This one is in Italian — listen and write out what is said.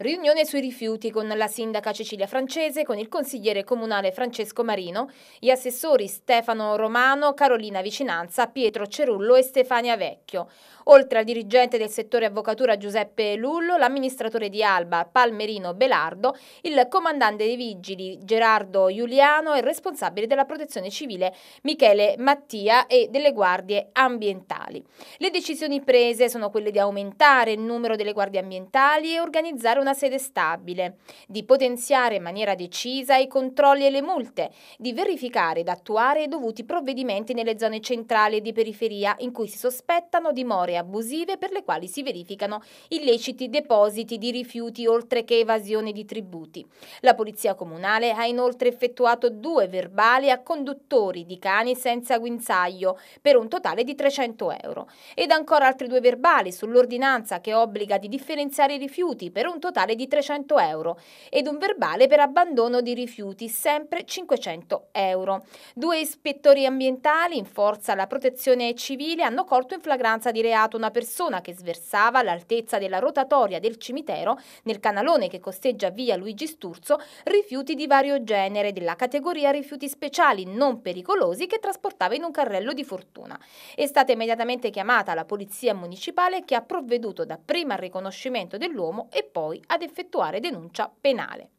Riunione sui rifiuti con la sindaca Cecilia Francese, con il consigliere comunale Francesco Marino, gli assessori Stefano Romano, Carolina Vicinanza, Pietro Cerullo e Stefania Vecchio. Oltre al dirigente del settore avvocatura Giuseppe Lullo, l'amministratore di Alba Palmerino Belardo, il comandante dei vigili Gerardo Giuliano e il responsabile della protezione civile Michele Mattia e delle guardie ambientali. Le decisioni prese sono quelle di aumentare il numero delle guardie ambientali e organizzare una una sede stabile, di potenziare in maniera decisa i controlli e le multe, di verificare ed attuare i dovuti provvedimenti nelle zone centrali e di periferia in cui si sospettano dimore abusive per le quali si verificano illeciti depositi di rifiuti oltre che evasione di tributi. La Polizia Comunale ha inoltre effettuato due verbali a conduttori di cani senza guinzaglio per un totale di 300 euro ed ancora altri due verbali sull'ordinanza che obbliga di differenziare i rifiuti per un totale totale di 300 euro ed un verbale per abbandono di rifiuti, sempre 500 euro. Due ispettori ambientali in forza alla protezione civile hanno colto in flagranza di reato una persona che sversava all'altezza della rotatoria del cimitero nel canalone che costeggia via Luigi Sturzo rifiuti di vario genere della categoria rifiuti speciali non pericolosi che trasportava in un carrello di fortuna. È stata immediatamente chiamata la polizia municipale che ha provveduto dapprima al riconoscimento dell'uomo e poi ad effettuare denuncia penale.